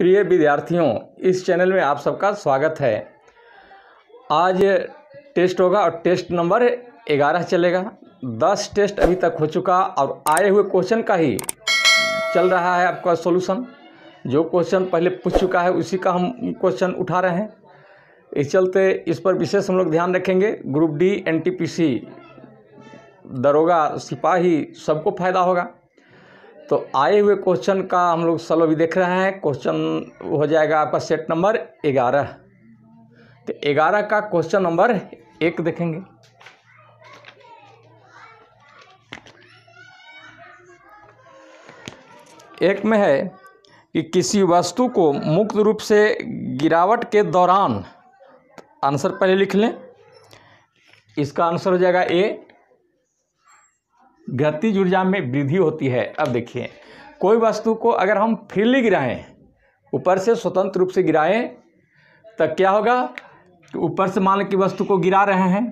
प्रिय विद्यार्थियों इस चैनल में आप सबका स्वागत है आज टेस्ट होगा और टेस्ट नंबर ग्यारह चलेगा दस टेस्ट अभी तक हो चुका और आए हुए क्वेश्चन का ही चल रहा है आपका सॉल्यूशन जो क्वेश्चन पहले पूछ चुका है उसी का हम क्वेश्चन उठा रहे हैं इस चलते इस पर विशेष हम लोग ध्यान रखेंगे ग्रुप डी एन दरोगा सिपाही सबको फायदा होगा तो आए हुए क्वेश्चन का हम लोग सॉल्व भी देख रहे हैं क्वेश्चन हो जाएगा आपका सेट नंबर ग्यारह तो ग्यारह का क्वेश्चन नंबर एक देखेंगे एक में है कि किसी वस्तु को मुक्त रूप से गिरावट के दौरान आंसर पहले लिख लें इसका आंसर हो जाएगा ए गतिज ऊर्जा में वृद्धि होती है अब देखिए कोई वस्तु को अगर हम फ्रीली गिराएं ऊपर से स्वतंत्र रूप से गिराएं तो क्या होगा ऊपर से मान की वस्तु को गिरा रहे हैं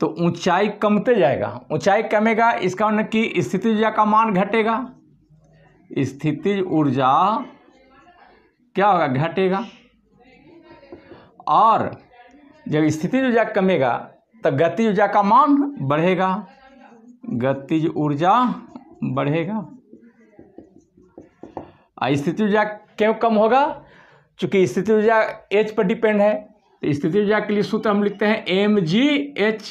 तो ऊंचाई कमते जाएगा ऊंचाई कमेगा इसका मतलब कि स्थिति ऊर्जा का मान घटेगा स्थिति ऊर्जा क्या होगा घटेगा और जब स्थिति ऊर्जा कमेगा तो गति ऊर्जा का मान बढ़ेगा गतिज ऊर्जा बढ़ेगा स्थिति ऊर्जा क्यों कम होगा चूंकि स्थिति ऊर्जा एच पर डिपेंड है तो स्थिति ऊर्जा के लिए सूत्र हम लिखते हैं एम जी एच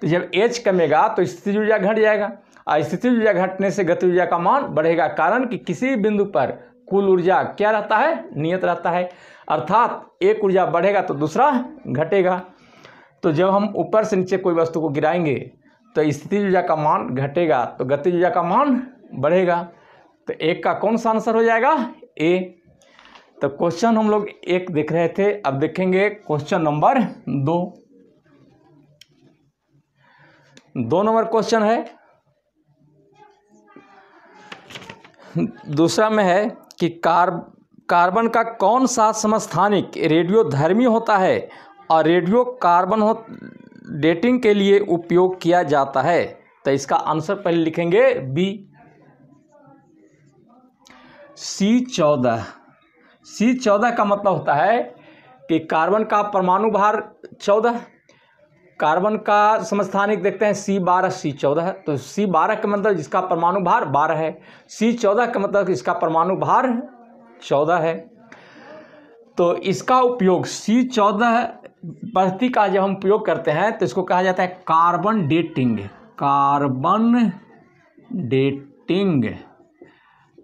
तो जब एच कमेगा तो स्थिति ऊर्जा घट जाएगा और स्थिति ऊर्जा घटने से गति ऊर्जा का मान बढ़ेगा कारण कि किसी बिंदु पर कुल ऊर्जा क्या रहता है नियत रहता है अर्थात एक ऊर्जा बढ़ेगा तो दूसरा घटेगा तो जब हम ऊपर से नीचे कोई वस्तु को गिराएंगे तो स्थिति ऊर्जा का मान घटेगा तो गति ऊर्जा का मान बढ़ेगा तो एक का कौन सा आंसर हो जाएगा ए तो क्वेश्चन हम लोग एक देख रहे थे अब देखेंगे क्वेश्चन नंबर दो दो नंबर क्वेश्चन है दूसरा में है कि कार कार्बन का कौन सा समस्थानिक रेडियो धर्मी होता है और रेडियो कार्बन हो डेटिंग के लिए उपयोग किया जाता है तो इसका आंसर पहले लिखेंगे बी सी चौदह सी चौदह का मतलब होता है कि कार्बन का परमाणु भार चौदह कार्बन का समस्थानिक देखते हैं सी बारह सी चौदह तो सी बारह का मतलब जिसका परमाणु भार बारह है सी चौदह का मतलब इसका परमाणु भार चौदह है तो इसका उपयोग सी चौदह बढ़ती का जब हम प्रयोग करते हैं तो इसको कहा जाता है कार्बन डेटिंग कार्बन डेटिंग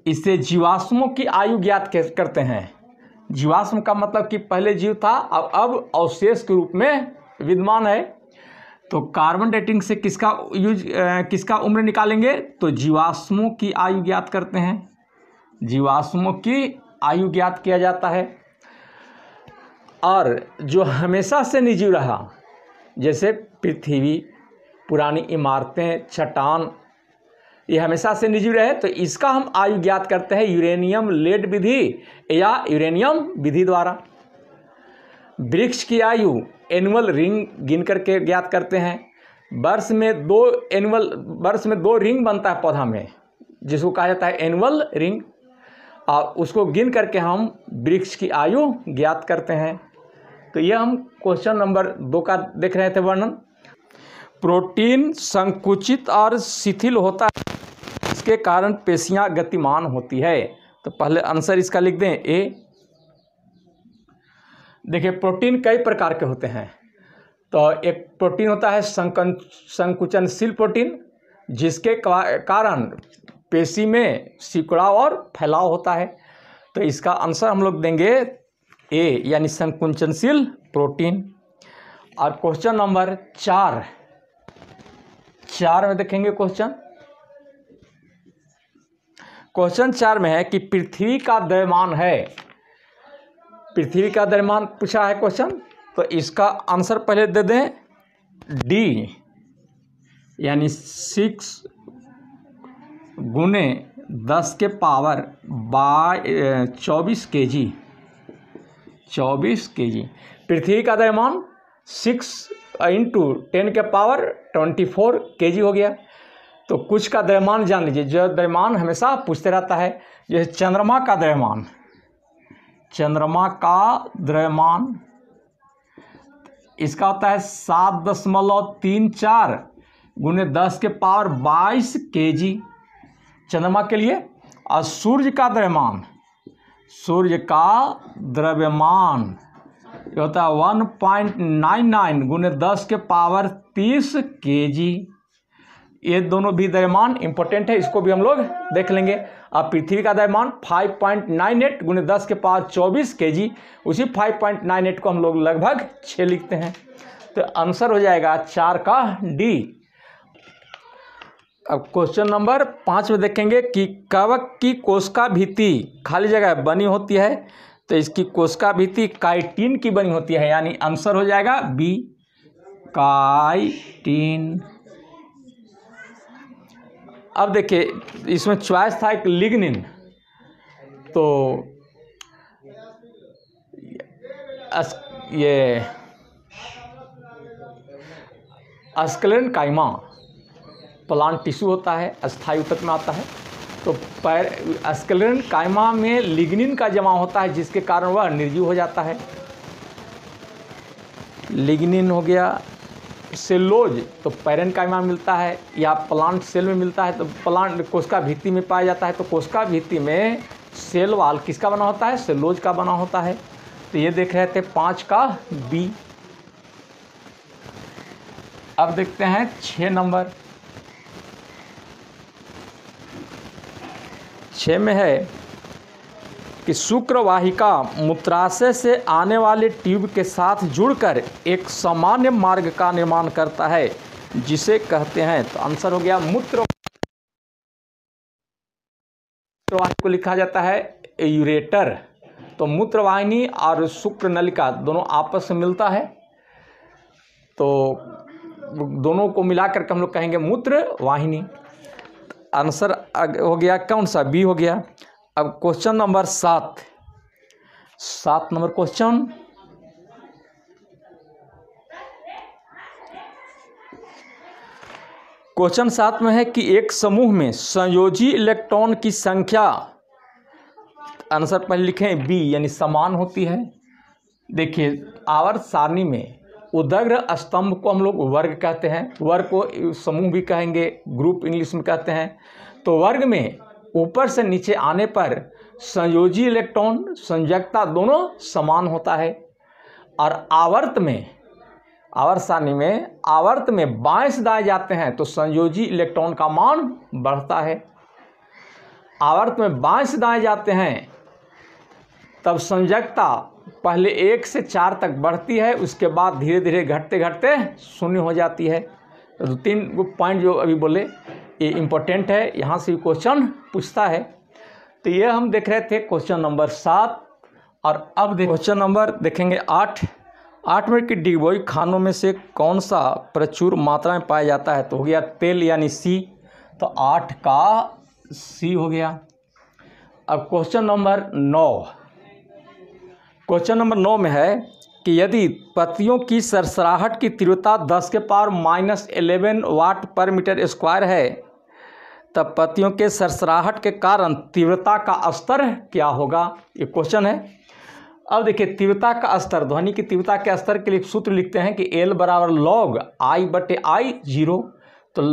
इससे जीवाश्मों की आयु ज्ञात करते हैं जीवाश्म का मतलब कि पहले जीव था अब अब अवशेष के रूप में विद्यमान है तो कार्बन डेटिंग से किसका यूज किसका उम्र निकालेंगे तो जीवाश्मों की आयु ज्ञात करते हैं जीवाश्मों की आयु ज्ञात किया जाता है और जो हमेशा से निजी रहा जैसे पृथ्वी पुरानी इमारतें चट्टान ये हमेशा से निजी रहे तो इसका हम आयु ज्ञात करते हैं यूरेनियम लेड विधि या यूरेनियम विधि द्वारा वृक्ष की आयु एनुअल रिंग गिन करके ज्ञात करते हैं वर्ष में दो एनुअल वर्ष में दो रिंग बनता है पौधा में जिसको कहा जाता है एनुअल रिंग और उसको गिन करके हम वृक्ष की आयु ज्ञात करते हैं तो यह हम क्वेश्चन नंबर दो का देख रहे थे वर्णन प्रोटीन संकुचित और शिथिल होता है इसके कारण पेशियां गतिमान होती है तो पहले आंसर इसका लिख दें ए देखिए प्रोटीन कई प्रकार के होते हैं तो एक प्रोटीन होता है संकुचनशील प्रोटीन जिसके कारण पेशी में सिकुड़ाव और फैलाव होता है तो इसका आंसर हम लोग देंगे ए यानी संकुंचनशील प्रोटीन और क्वेश्चन नंबर चार चार में देखेंगे क्वेश्चन क्वेश्चन चार में है कि पृथ्वी का द्रव्यमान है पृथ्वी का द्रव्यमान पूछा है क्वेश्चन तो इसका आंसर पहले दे दें डी यानी सिक्स गुने दस के पावर बाय चौबीस के जी चौबीस के जी पृथ्वी का द्रव्यमान सिक्स इंटू टेन के power twenty four K G हो गया तो कुछ का द्रव्यमान जान लीजिए जो द्रव्यमान हमेशा पूछते रहता है जैसे चंद्रमा का द्रव्यमान चंद्रमा का द्रव्यमान इसका होता है सात दशमलव तीन चार गुने दस के पावर बाईस के जी चंद्रमा के लिए और सूर्य का द्रव्यमान सूर्य का द्रव्यमान ये होता है वन पॉइंट नाइन नाइन गुने दस के पावर तीस के जी ये दोनों भी द्रव्यमान इंपॉर्टेंट है इसको भी हम लोग देख लेंगे अब पृथ्वी का द्रव्यमान 5.98 पॉइंट नाइन एट गुने दस के पावर चौबीस के जी उसी 5.98 को हम लोग लगभग छः लिखते हैं तो आंसर हो जाएगा चार का डी अब क्वेश्चन नंबर पाँच में देखेंगे कि कवक की कोशिका भीति खाली जगह बनी होती है तो इसकी कोशिका भीति काइटिन की बनी होती है यानी आंसर हो जाएगा बी काइटिन अब देखिए इसमें चॉइस था एक लिग्निन तो ये अस्कलन काइमा प्लांट टिश्यू होता है अस्थायी ऊतक में आता है तो पैर स्कलेरन कायमा में लिग्निन का जमा होता है जिसके कारण वह निर्जीव हो जाता है लिग्निन हो गया सेलोज तो पैरन कायमा में मिलता है या प्लांट सेल में मिलता है तो प्लांट कोशिका भित्ति में पाया जाता है तो कोशिका भित्ति में सेल वाल किसका बना होता है सेलोज का बना होता है तो ये देख रहे थे पाँच का बी अब देखते हैं छः नंबर छः में है कि शुक्रवाहिका मूत्राशय से आने वाले ट्यूब के साथ जुड़कर एक सामान्य मार्ग का निर्माण करता है जिसे कहते हैं तो आंसर हो गया मूत्र को लिखा जाता है यूरेटर तो मूत्रवाहिनी और शुक्र नलिका दोनों आपस में मिलता है तो दोनों को मिलाकर के हम लोग कहेंगे मूत्र वाहिनी आंसर हो गया कौन सा बी हो गया अब क्वेश्चन नंबर सात सात नंबर क्वेश्चन क्वेश्चन सात में है कि एक समूह में संयोजी इलेक्ट्रॉन की संख्या आंसर पहले लिखें बी यानी समान होती है देखिए आवर्त सारणी में उदग्र स्तंभ को हम लोग वर्ग कहते हैं वर्ग को समूह भी कहेंगे ग्रुप इंग्लिश में कहते हैं तो वर्ग में ऊपर से नीचे आने पर संयोजी इलेक्ट्रॉन संयकता दोनों समान होता है और आवर्त में आवर्त में आवर्त में बाएं से दाएं जाते हैं तो संयोजी इलेक्ट्रॉन का मान बढ़ता है आवर्त में बाएं से दाएं जाते हैं तब संयकता पहले एक से चार तक बढ़ती है उसके बाद धीरे धीरे घटते घटते शून्य हो जाती है तो तीन पॉइंट जो अभी बोले ये इम्पोर्टेंट है यहाँ से क्वेश्चन पूछता है तो ये हम देख रहे थे क्वेश्चन नंबर सात और अब देख क्वेश्चन नंबर देखेंगे आठ आठ में की डिगबोई खानों में से कौन सा प्रचुर मात्रा में पाया जाता है तो हो गया तेल यानी सी तो आठ का सी हो गया अब क्वेश्चन नंबर नौ क्वेश्चन नंबर नौ में है कि यदि पत्तियों की सरसराहट की तीव्रता 10 के पावर माइनस एलेवन वाट पर मीटर स्क्वायर है तब पत्तियों के सरसराहट के कारण तीव्रता का स्तर क्या होगा ये क्वेश्चन है अब देखिए तीव्रता का स्तर ध्वनि की तीव्रता के स्तर के लिए सूत्र लिखते हैं कि एल बराबर लॉग आई बटे आई जीरो तो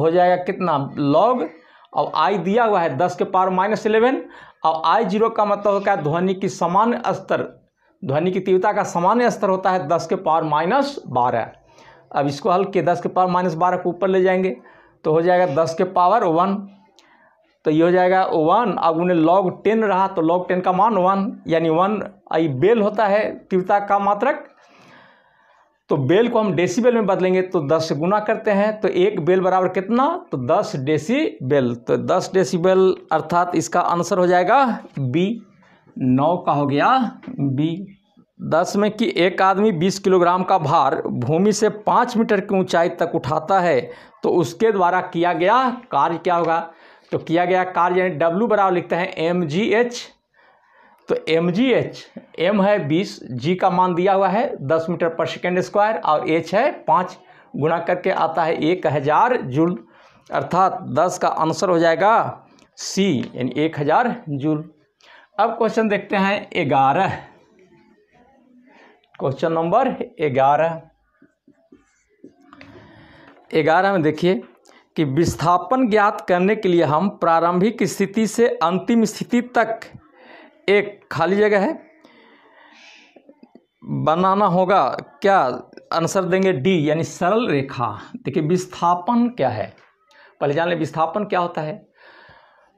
हो जाएगा कितना लॉग और आई दिया हुआ है दस के पावर माइनस इलेवन और आई जीरो का मतलब होता है ध्वनि की सामान्य स्तर ध्वनि की तीव्रता का सामान्य स्तर होता है दस के पावर माइनस बारह अब इसको हल के दस के पावर माइनस बारह को ऊपर ले जाएंगे तो हो जाएगा दस के पावर वन तो ये हो जाएगा वन अब उन्हें लॉग टेन रहा तो लॉग टेन का मान वन यानी वन आई बेल होता है तीव्रता का मात्रक तो बेल को हम डेसीबेल में बदलेंगे तो 10 से गुना करते हैं तो एक बेल बराबर कितना तो 10 डेसीबेल तो 10 डेसीबेल अर्थात इसका आंसर हो जाएगा बी नौ का हो गया बी दस में कि एक आदमी बीस किलोग्राम का भार भूमि से पाँच मीटर की ऊंचाई तक उठाता है तो उसके द्वारा किया गया कार्य क्या होगा तो किया गया कार्य यानी डब्लू बराबर लिखते हैं एम जी एच तो एम जी एच एम है बीस जी का मान दिया हुआ है दस मीटर पर सेकेंड स्क्वायर और एच है पाँच गुणा करके आता है एक हज़ार जूल अर्थात दस का आंसर हो जाएगा सी यानी एक हज़ार जूल अब क्वेश्चन देखते हैं ग्यारह क्वेश्चन नंबर ग्यारह ग्यारह में देखिए कि विस्थापन ज्ञात करने के लिए हम प्रारंभिक स्थिति से अंतिम स्थिति तक एक खाली जगह है बनाना होगा क्या आंसर देंगे डी यानी सरल रेखा देखिए विस्थापन क्या है पहले जान लें विस्थापन क्या होता है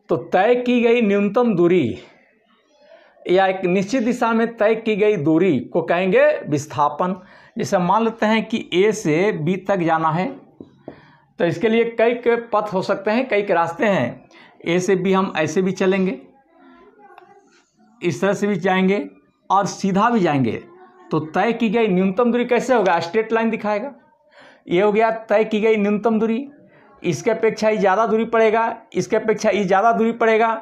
तो तय की गई न्यूनतम दूरी या एक निश्चित दिशा में तय की गई दूरी को कहेंगे विस्थापन जैसे मान लेते हैं कि ए से बी तक जाना है तो इसके लिए कई पथ हो सकते हैं कई रास्ते हैं ए से बी हम ऐसे भी चलेंगे इस तरह से भी जाएंगे और सीधा भी जाएंगे तो तय की गई न्यूनतम दूरी कैसे होगा स्ट्रेट लाइन दिखाएगा ये हो गया तय की गई न्यूनतम दूरी इसके अपेक्षा ये ज़्यादा दूरी पड़ेगा इसके अपेक्षा ये ज़्यादा दूरी पड़ेगा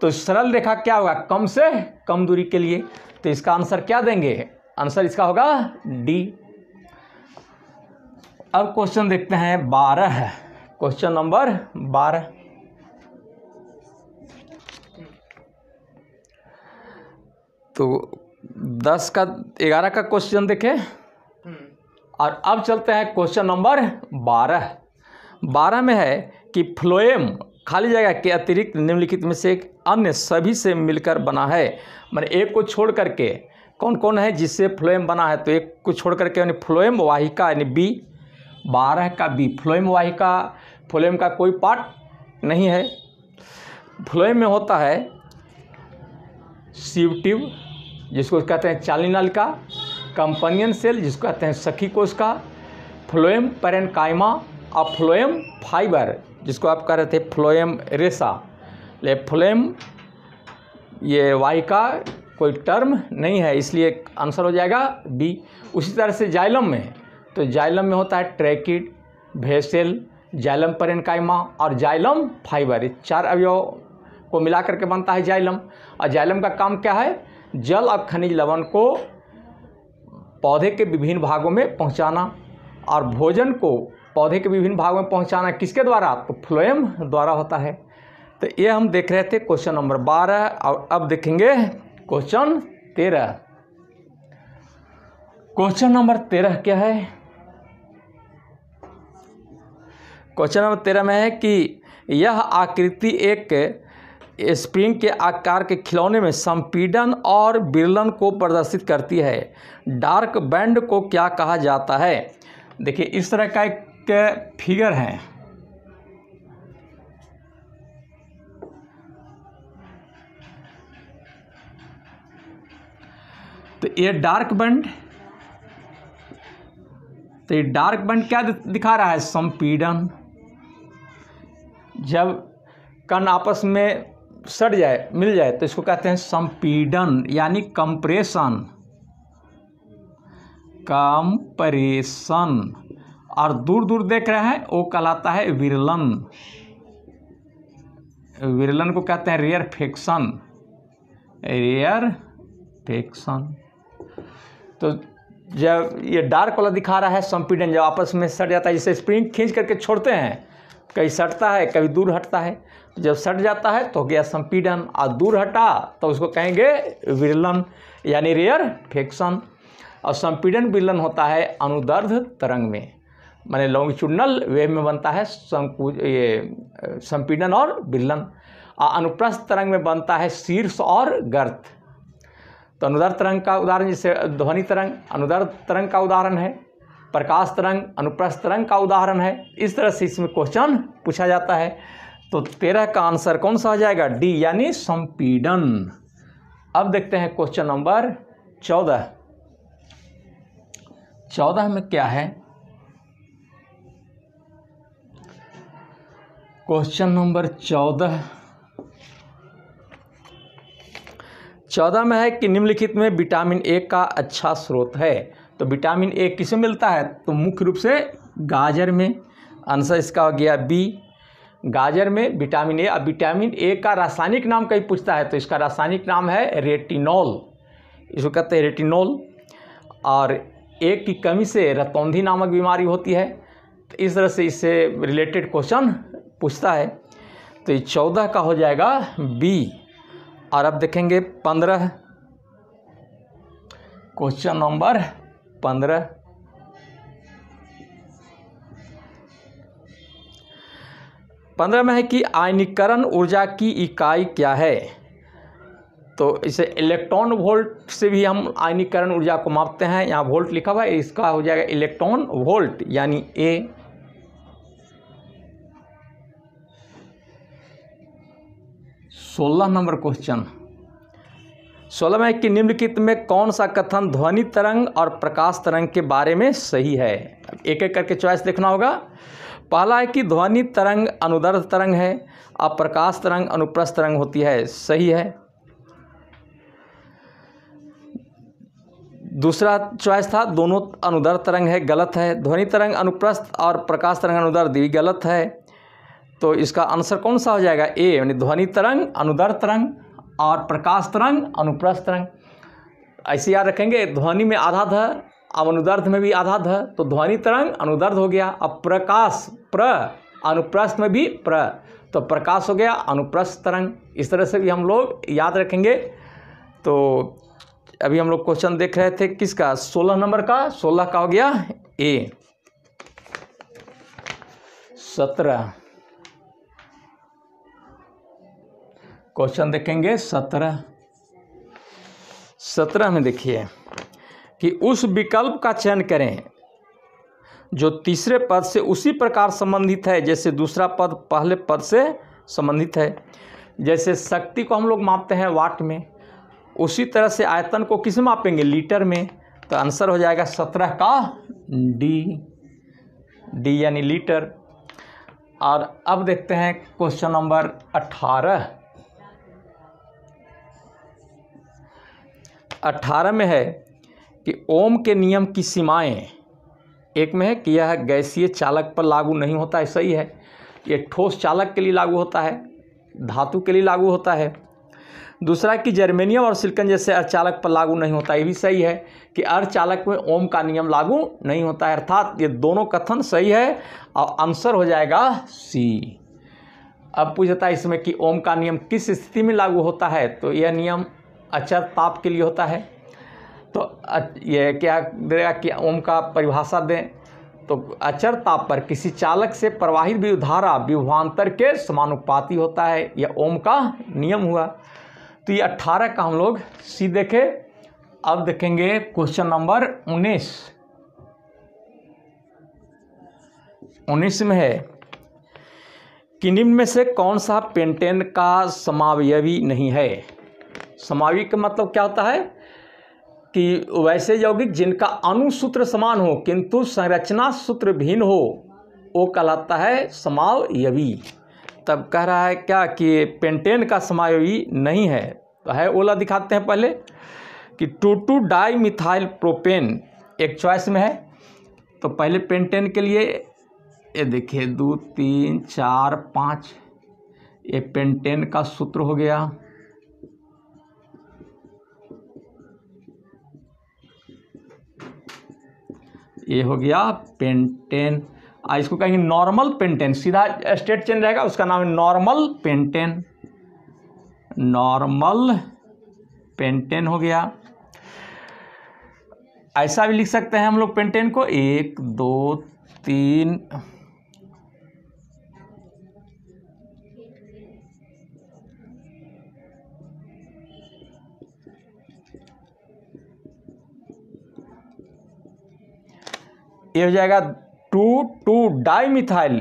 तो सरल रेखा क्या होगा कम से कम दूरी के लिए तो इसका आंसर क्या देंगे आंसर इसका होगा डी अब क्वेश्चन देखते हैं बारह क्वेश्चन नंबर बारह तो दस का ग्यारह का क्वेश्चन देखें हम्म। और अब चलते हैं क्वेश्चन नंबर बारह बारह में है कि फ्लोएम खाली जगह के अतिरिक्त निम्नलिखित में से एक अन्य सभी से मिलकर बना है मैंने एक को छोड़ करके कौन कौन है जिससे फ्लोएम बना है तो एक को छोड़ करके यानी फ्लोएम वाहिका यानी बी बारह का बी फ्लोएम वाहिका फ्लोएम का कोई पार्ट नहीं है फ्लोएम में होता है सीव ट्यूब जिसको कहते हैं नल का कंपनियन सेल जिसको कहते हैं सखी कोश का फ्लोएम कायमा और फ्लोएम फाइबर जिसको आप कह रहे थे फ्लोएम रेसा ले फ्लोएम ये वाई का कोई टर्म नहीं है इसलिए आंसर हो जाएगा बी उसी तरह से जाइलम में तो जाइलम में होता है ट्रैकिड भेसेल जाइलम कायमा और जाइलम फाइबर चार अवयव को मिला करके बनता है जाइलम और जाइलम का काम क्या है जल और खनिज लवण को पौधे के विभिन्न भागों में पहुंचाना और भोजन को पौधे के विभिन्न भागों में पहुंचाना किसके द्वारा तो फ्लोएम द्वारा होता है तो ये हम देख रहे थे क्वेश्चन नंबर बारह और अब देखेंगे क्वेश्चन तेरह क्वेश्चन नंबर तेरह क्या है क्वेश्चन नंबर तेरह में है कि यह आकृति एक स्प्रिंग के आकार के खिलौने में संपीडन और बिरलन को प्रदर्शित करती है डार्क बैंड को क्या कहा जाता है देखिए इस तरह का एक फिगर है तो ये डार्क बैंड तो ये डार्क बैंड क्या दिखा रहा है संपीडन जब कण आपस में सट जाए मिल जाए तो इसको कहते हैं संपीडन यानी कंप्रेशन कंप्रेशन और दूर दूर देख रहे हैं वो कहलाता है विरलन विरलन को कहते हैं रेयर फेक्शन रेयर फेक्शन तो जब ये डार्क वाला दिखा रहा है संपीडन जब आपस में सट जाता है जिसे स्प्रिंग खींच करके छोड़ते हैं कहीं सटता है कभी दूर हटता है तो जब सट जाता है तो गया संपीडन और दूर हटा तो उसको कहेंगे विरलन यानी रेयर फेक्शन और संपीडन विरलन होता है अनुदर्ध तरंग में माने लॉन्गिट्यूडनल वेव में बनता है संकु ये संपीडन और विरलन और अनुप्रस्थ तरंग में बनता है शीर्ष और गर्त तो अनुदर्ध तरंग का उदाहरण जैसे ध्वनि तरंग अनुदर्ध तरंग का उदाहरण है प्रकाश तरंग अनुप्रस्थ तरंग का उदाहरण है इस तरह से इसमें क्वेश्चन पूछा जाता है तो तेरह का आंसर कौन सा हो जाएगा डी यानी संपीडन अब देखते हैं क्वेश्चन नंबर चौदह चौदह में क्या है क्वेश्चन नंबर चौदह चौदह में है कि निम्नलिखित में विटामिन ए का अच्छा स्रोत है तो विटामिन ए किसे मिलता है तो मुख्य रूप से गाजर में आंसर इसका हो गया बी गाजर में विटामिन ए अब विटामिन ए का रासायनिक नाम कहीं पूछता है तो इसका रासायनिक नाम है रेटिनॉल इसको कहते हैं रेटिनॉल और ए की कमी से रतौंधी नामक बीमारी होती है तो इस तरह से इससे रिलेटेड क्वेश्चन पूछता है तो ये चौदह का हो जाएगा बी और अब देखेंगे पंद्रह क्वेश्चन नंबर पंद्रह पंद्रह में है कि आयनीकरण ऊर्जा की इकाई क्या है तो इसे इलेक्ट्रॉन वोल्ट से भी हम आयनीकरण ऊर्जा को मापते हैं यहाँ वोल्ट लिखा हुआ है इसका हो जाएगा इलेक्ट्रॉन वोल्ट यानी ए सोलह नंबर क्वेश्चन सोलह में कि निम्नलिखित में कौन सा कथन ध्वनि तरंग और प्रकाश तरंग के बारे में सही है एक एक करके चॉइस देखना होगा पहला है कि ध्वनि तरंग अनुदर्ध तरंग है और प्रकाश तरंग अनुप्रस्थ तरंग होती है सही है दूसरा चॉइस था दोनों अनुदर तरंग है गलत है ध्वनि तरंग अनुप्रस्थ और प्रकाश तरंग अनुदर्द भी गलत है तो इसका आंसर कौन सा हो जाएगा ए यानी ध्वनि तरंग अनुदर तरंग और प्रकाश तरंग अनुप्रस्थ तरंग ऐसे याद रखेंगे ध्वनि में आधा ध अब अनुदर्ध में भी आधा ध तो ध्वनि तरंग अनुदर्ध हो गया अब प्रकाश प्र अनुप्रस्थ में भी प्र तो प्रकाश हो गया अनुप्रस्थ तरंग इस तरह से भी हम लोग याद रखेंगे तो अभी हम लोग क्वेश्चन देख रहे थे किसका सोलह नंबर का सोलह का हो गया ए सत्रह क्वेश्चन देखेंगे सत्रह सत्रह में देखिए कि उस विकल्प का चयन करें जो तीसरे पद से उसी प्रकार संबंधित है जैसे दूसरा पद पहले पद से संबंधित है जैसे शक्ति को हम लोग मापते हैं वाट में उसी तरह से आयतन को किस मापेंगे लीटर में तो आंसर हो जाएगा सत्रह का डी डी यानी लीटर और अब देखते हैं क्वेश्चन नंबर अट्ठारह अट्ठारह में है कि ओम के नियम की सीमाएं एक में है कि यह गैसीय चालक पर लागू नहीं होता है सही है यह ठोस चालक के लिए लागू होता है धातु के लिए लागू होता है दूसरा कि जर्मेनियम और सिल्कन जैसे अर्चालक पर लागू नहीं होता ये भी सही है कि अर्चालक में ओम का नियम लागू नहीं होता है अर्थात ये दोनों कथन सही है और आंसर हो जाएगा सी अब पूछता है इसमें कि ओम का नियम किस स्थिति में लागू होता है तो यह नियम अचर अच्छा ताप के लिए होता है तो ये क्या देगा कि ओम का परिभाषा दें तो अचर ताप पर किसी चालक से प्रवाहित विधारा विभवान्तर के समानुपाती होता है यह ओम का नियम हुआ तो ये अट्ठारह का हम लोग सी देखे अब देखेंगे क्वेश्चन नंबर उन्नीस उन्नीस में है कि निम्न में से कौन सा पेंटेन का समावयवी नहीं है समाविक का मतलब क्या होता है कि वैसे यौगिक जिनका अनुसूत्र समान हो किंतु संरचना सूत्र भिन्न हो वो कहलाता है समावयवी तब कह रहा है क्या कि पेंटेन का समावयवी नहीं है तो है ओला दिखाते हैं पहले कि two two dimethyl propane एक चॉइस में है तो पहले पेंटेन के लिए ये देखिए दो तीन चार पाँच ये पेंटेन का सूत्र हो गया ये हो गया पेंटेन इसको कहेंगे नॉर्मल पेंटेन सीधा स्टेट चेंज रहेगा उसका नाम है नॉर्मल पेंटेन नॉर्मल पेंटेन हो गया ऐसा भी लिख सकते हैं हम लोग पेंटेन को एक दो तीन ये हो जाएगा टू टू डाई मिथाइल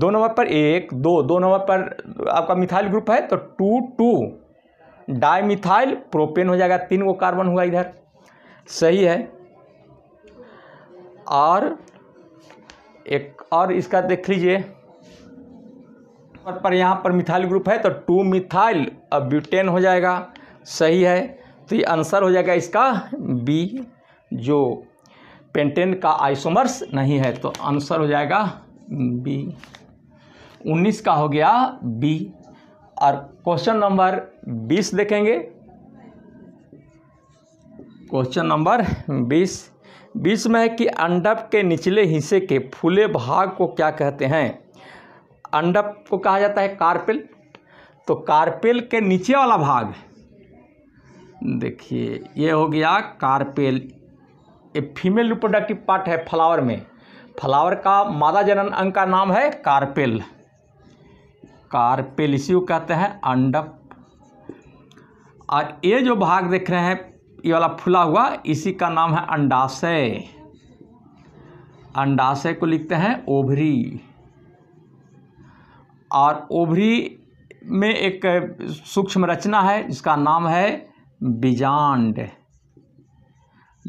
दो नंबर पर एक दो दो नंबर पर आपका मिथाइल ग्रुप है तो two two dimethyl propane हो जाएगा तीन गो कार्बन हुआ इधर सही है और एक और इसका देख लीजिए पर, पर यहाँ पर मिथाइल ग्रुप है तो टू मिथाइल अब ब्यूटेन हो जाएगा सही है तो ये आंसर हो जाएगा इसका बी जो पेंटेन का आइसोमर्स नहीं है तो आंसर हो जाएगा बी उन्नीस का हो गया बी और क्वेश्चन नंबर बीस देखेंगे क्वेश्चन नंबर बीस बीस में है कि अंडप के निचले हिस्से के फूले भाग को क्या कहते हैं अंडप को कहा जाता है कार्पेल तो कार्पेल के नीचे वाला भाग देखिए ये हो गया कार्पेल ये फीमेल रिप्रोडक्टिव पार्ट है फ्लावर में फ्लावर का मादा जनन अंग का नाम है कार्पेल कार्पेल इसी को कहते हैं अंडप और ये जो भाग देख रहे हैं ये वाला फुला हुआ इसी का नाम है अंडाशय अंडाशय को लिखते हैं ओभरी और ओभरी में एक सूक्ष्म रचना है जिसका नाम है बीजांड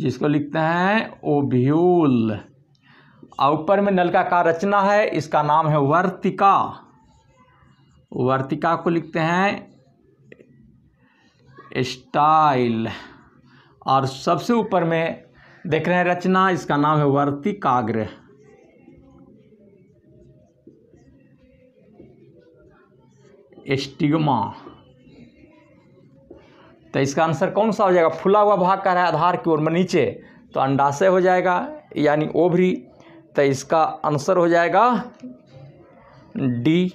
जिसको लिखते हैं ओभ्यूल और ऊपर में नलका का रचना है इसका नाम है वर्तिका वर्तिका को लिखते हैं स्टाइल और सबसे ऊपर में देख रहे हैं रचना इसका नाम है वर्तिकाग्र स्टिग्मा तो इसका आंसर कौन सा हो जाएगा फुला हुआ भाग का रहा है आधार की ओर में नीचे तो अंडाशय हो जाएगा यानी ओभरी तो इसका आंसर हो जाएगा डी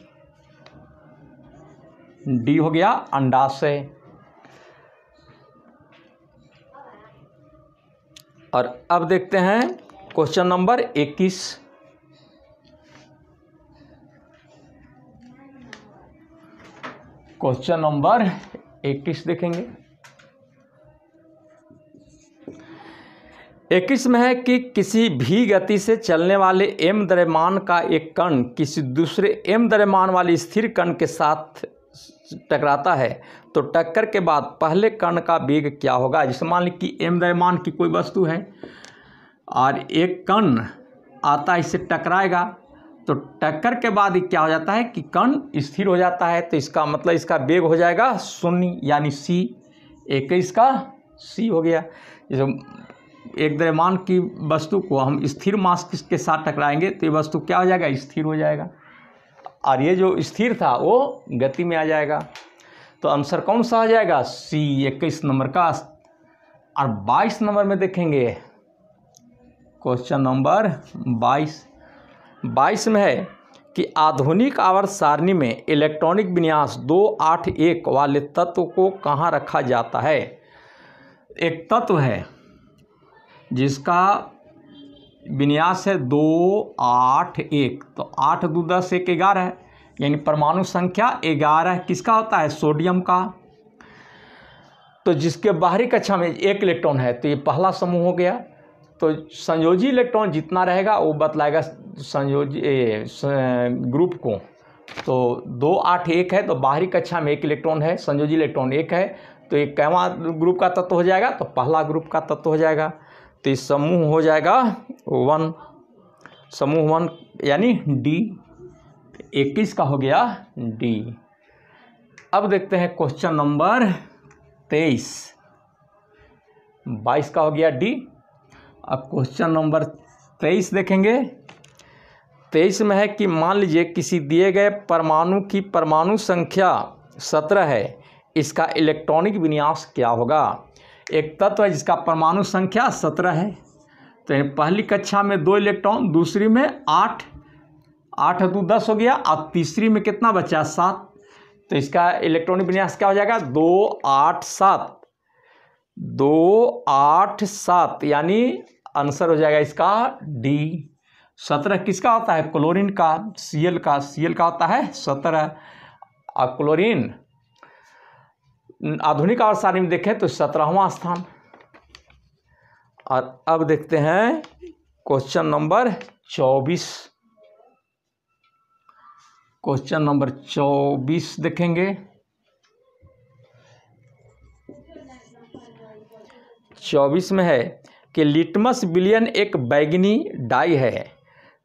डी हो गया अंडाशय और अब देखते हैं क्वेश्चन नंबर इक्कीस क्वेश्चन नंबर इक्कीस देखेंगे एक किस्म है कि किसी भी गति से चलने वाले एम द्रव्यमान का एक कण किसी दूसरे एम द्रव्यमान वाले स्थिर कण के साथ टकराता है तो टक्कर के बाद पहले कण का वेग क्या होगा जिसमें मान ली कि एम द्रव्यमान की कोई वस्तु है और एक कण आता इससे टकराएगा तो टक्कर के बाद क्या हो जाता है कि कण स्थिर हो जाता है तो इसका मतलब इसका वेग हो जाएगा शून्य यानी सी एक इसका सी हो गया जैसे एक द्रव्यमान की वस्तु को हम स्थिर मास के साथ टकराएंगे तो ये वस्तु क्या हो जाएगा स्थिर हो जाएगा और ये जो स्थिर था वो गति में आ जाएगा तो आंसर कौन सा आ जाएगा सी इक्कीस नंबर का और बाईस नंबर में देखेंगे क्वेश्चन नंबर बाईस बाईस में है कि आधुनिक आवर्त सारणी में इलेक्ट्रॉनिक विन्यास दो आठ एक वाले तत्व को कहाँ रखा जाता है एक तत्व है जिसका विन्यास है दो आठ एक तो आठ दो दस एक ग्यारह यानी परमाणु संख्या ग्यारह किसका होता है सोडियम का तो जिसके बाहरी कक्षा में एक इलेक्ट्रॉन है तो ये पहला समूह हो गया तो संयोजी इलेक्ट्रॉन जितना रहेगा वो बतलाएगा संयोजी ग्रुप को तो दो आठ एक है तो बाहरी कक्षा में एक इलेक्ट्रॉन है संयोजी इलेक्ट्रॉन एक है तो ये कैवा ग्रुप का तत्व हो जाएगा तो पहला ग्रुप का तत्व हो जाएगा तो इस समूह हो जाएगा वन समूह वन यानी डी इक्कीस का हो गया डी अब देखते हैं क्वेश्चन नंबर तेईस बाईस का हो गया डी अब क्वेश्चन नंबर तेईस देखेंगे तेईस में है कि मान लीजिए किसी दिए गए परमाणु की परमाणु संख्या सत्रह है इसका इलेक्ट्रॉनिक विन्यास क्या होगा एक तत्व है जिसका परमाणु संख्या सत्रह है तो पहली कक्षा में दो इलेक्ट्रॉन दूसरी में आठ आठ दो तो दस हो गया और तीसरी में कितना बचा सात तो इसका इलेक्ट्रॉनिक विन्यास क्या हो जाएगा दो आठ सात दो आठ सात यानी आंसर हो जाएगा इसका डी सत्रह किसका होता है क्लोरीन का सीएल का सीएल का होता है सत्रह और क्लोरीन आधुनिक और सारणी में देखें तो सत्रहवां स्थान और अब देखते हैं क्वेश्चन नंबर चौबीस क्वेश्चन नंबर चौबीस देखेंगे चौबीस में है कि लिटमस बिलियन एक बैगनी डाई है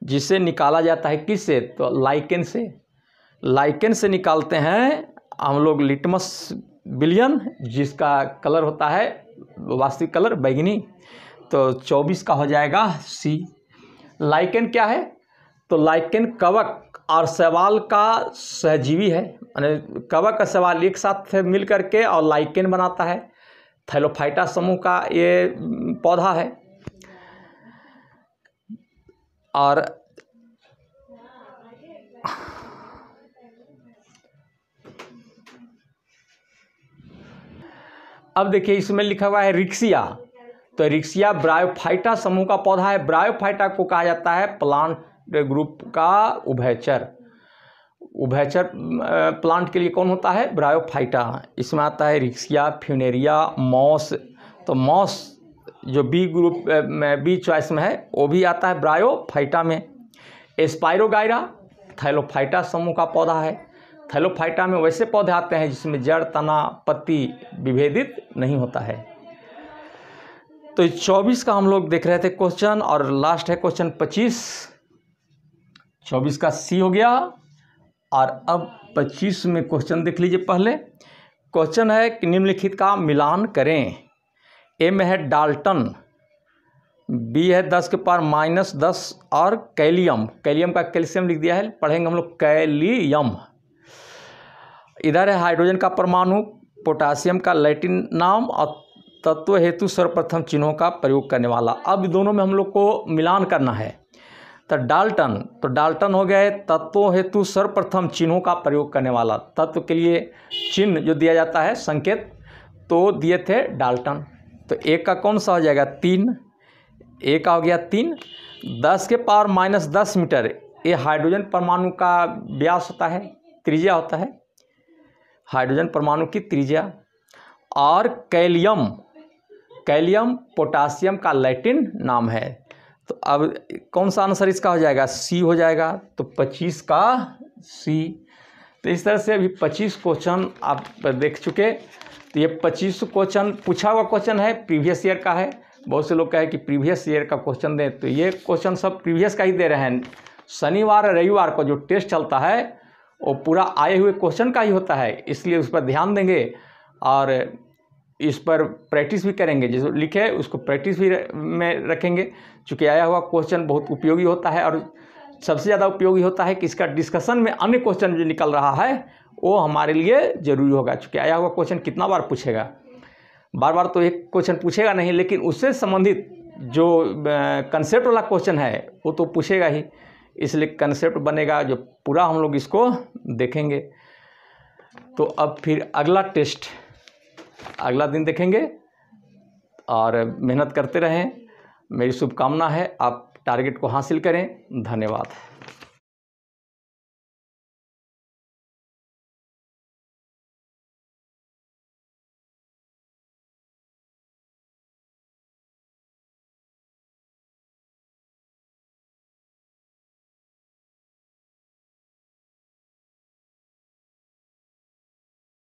जिसे निकाला जाता है किससे तो लाइकेन से लाइकेन से निकालते हैं हम लोग लिटमस बिलियन जिसका कलर होता है वास्तविक कलर बैगनी तो चौबीस का हो जाएगा सी लाइकेन क्या है तो लाइकेन कवक और सवाल का सहजीवी है मैंने कवक का सवाल एक साथ मिल करके और लाइकेन बनाता है थैलोफाइटा समूह का ये पौधा है और अब देखिए इसमें लिखा हुआ है रिक्सिया तो रिक्सिया ब्रायोफाइटा समूह का पौधा है ब्रायोफाइटा को कहा जाता है प्लांट ग्रुप का उभयचर उभयचर प्लांट के लिए कौन होता है ब्रायोफाइटा इसमें आता है रिक्सिया फ्यूनेरिया मॉस तो मॉस जो बी ग्रुप में बी चॉइस में है वो भी आता है ब्रायोफाइटा में एस्पायरोगायरा थैलोफाइटा समूह का पौधा है थैलोफाइटा में वैसे पौधे आते हैं जिसमें जड़ तना पत्ती विभेदित नहीं होता है तो चौबीस का हम लोग देख रहे थे क्वेश्चन और लास्ट है क्वेश्चन पच्चीस चौबीस का सी हो गया और अब पच्चीस में क्वेश्चन देख लीजिए पहले क्वेश्चन है कि निम्नलिखित का मिलान करें ए में है डाल्टन बी है दस के पार माइनस दस और कैलियम कैलियम का कैल्शियम लिख दिया है पढ़ेंगे हम लोग कैलियम इधर है हाइड्रोजन का परमाणु पोटासियम का लैटिन नाम और तत्व हेतु सर्वप्रथम चिन्हों का प्रयोग करने वाला अब दोनों में हम लोग को मिलान करना है तो डाल्टन तो डाल्टन हो गया है तत्व हेतु सर्वप्रथम चिन्हों का प्रयोग करने वाला तत्व के लिए चिन्ह जो दिया जाता है संकेत तो दिए थे डाल्टन तो एक का कौन सा हो जाएगा तीन एक का हो गया तीन दस के पावर माइनस दस मीटर ये हाइड्रोजन परमाणु का व्यास होता है त्रिज्या होता है हाइड्रोजन परमाणु की त्रिज्या और कैलियम कैलियम पोटासियम का लैटिन नाम है तो अब कौन सा आंसर इसका हो जाएगा सी हो जाएगा तो पच्चीस का सी तो इस तरह से अभी पच्चीस क्वेश्चन आप देख चुके तो ये पच्चीस क्वेश्चन पूछा हुआ क्वेश्चन है प्रीवियस ईयर का है बहुत से लोग कहे कि प्रीवियस ईयर का क्वेश्चन दें तो ये क्वेश्चन सब प्रीवियस का ही दे रहे हैं शनिवार रविवार को जो टेस्ट चलता है वो पूरा आए हुए क्वेश्चन का ही होता है इसलिए उस पर ध्यान देंगे और इस पर प्रैक्टिस भी करेंगे जिस लिखे है उसको प्रैक्टिस भी में रखेंगे क्योंकि आया हुआ क्वेश्चन बहुत उपयोगी होता है और सबसे ज़्यादा उपयोगी होता है कि इसका डिस्कशन में अन्य क्वेश्चन जो निकल रहा है वो हमारे लिए ज़रूरी होगा चूँकि आया हुआ क्वेश्चन कितना बार पूछेगा बार बार तो एक क्वेश्चन पूछेगा नहीं लेकिन उससे संबंधित जो कंसेप्ट वाला क्वेश्चन है वो तो पूछेगा ही इसलिए कंसेप्ट बनेगा जो पूरा हम लोग इसको देखेंगे तो अब फिर अगला टेस्ट अगला दिन देखेंगे और मेहनत करते रहें मेरी शुभकामना है आप टारगेट को हासिल करें धन्यवाद